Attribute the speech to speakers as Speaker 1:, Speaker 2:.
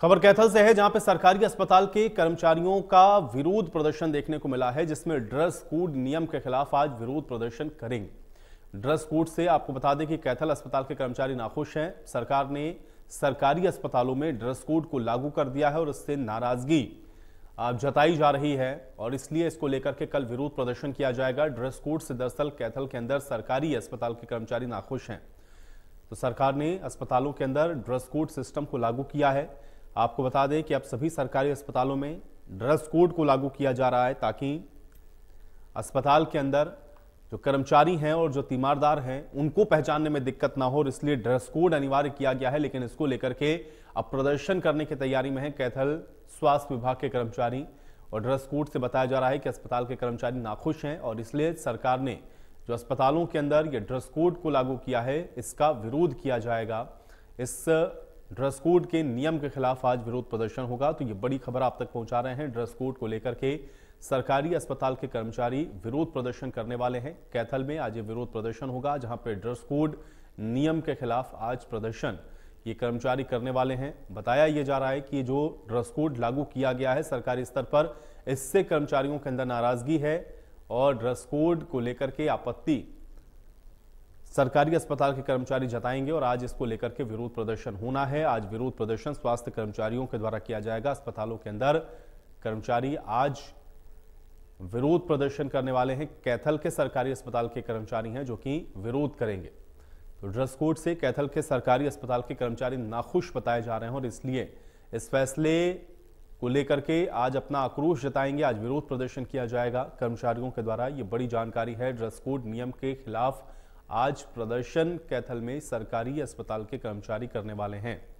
Speaker 1: खबर कैथल से है जहां पर सरकारी अस्पताल के कर्मचारियों का विरोध प्रदर्शन देखने को मिला है जिसमें ड्रेस कोड नियम के खिलाफ आज विरोध प्रदर्शन करेंगे ड्रेस कोड से आपको बता दें कि कैथल अस्पताल के कर्मचारी नाखुश हैं सरकार ने सरकारी अस्पतालों में ड्रेस कोड को लागू कर दिया है और इससे नाराजगी जताई जा रही है और इसलिए इसको लेकर के कल विरोध प्रदर्शन किया जाएगा ड्रेस कोड से दरअसल कैथल के अंदर सरकारी अस्पताल के कर्मचारी नाखुश हैं तो सरकार ने अस्पतालों के अंदर ड्रेस कोड सिस्टम को लागू किया है आपको बता दें कि अब सभी सरकारी अस्पतालों में ड्रेस कोड को लागू किया जा रहा है ताकि अस्पताल के अंदर जो कर्मचारी हैं और जो तीमारदार हैं उनको पहचानने में दिक्कत ना हो और इसलिए ड्रेस कोड अनिवार्य किया गया है लेकिन इसको लेकर के अब प्रदर्शन करने की तैयारी में है कैथल स्वास्थ्य विभाग के कर्मचारी और ड्रेस कोड से बताया जा रहा है कि अस्पताल के कर्मचारी नाखुश हैं और इसलिए सरकार ने जो अस्पतालों के अंदर ये ड्रेस कोड को लागू किया है इसका विरोध किया जाएगा इस ड्रेस कोड के नियम के खिलाफ आज विरोध प्रदर्शन होगा तो ये बड़ी खबर आप तक पहुंचा रहे हैं ड्रेस कोड को लेकर के सरकारी अस्पताल के कर्मचारी विरोध प्रदर्शन करने वाले हैं कैथल में आज ये विरोध प्रदर्शन होगा जहां पर ड्रेस कोड नियम के खिलाफ आज प्रदर्शन ये कर्मचारी करने वाले हैं बताया ये जा रहा है कि जो ड्रेस कोड लागू किया गया है सरकारी स्तर पर इससे कर्मचारियों के अंदर नाराजगी है और ड्रेस कोड को लेकर के आपत्ति सरकारी अस्पताल के कर्मचारी जताएंगे और आज इसको लेकर के विरोध प्रदर्शन होना है आज विरोध प्रदर्शन स्वास्थ्य कर्मचारियों के द्वारा किया जाएगा अस्पतालों के अंदर कर्मचारी आज विरोध प्रदर्शन करने वाले हैं कैथल के सरकारी अस्पताल के कर्मचारी हैं जो कि विरोध करेंगे तो ड्रेस कोड से कैथल के सरकारी अस्पताल के कर्मचारी नाखुश बताए जा रहे हैं और इसलिए इस फैसले को लेकर के आज अपना आक्रोश जताएंगे आज विरोध प्रदर्शन किया जाएगा कर्मचारियों के द्वारा ये बड़ी जानकारी है ड्रेस कोड नियम के खिलाफ आज प्रदर्शन कैथल में सरकारी अस्पताल के कर्मचारी करने वाले हैं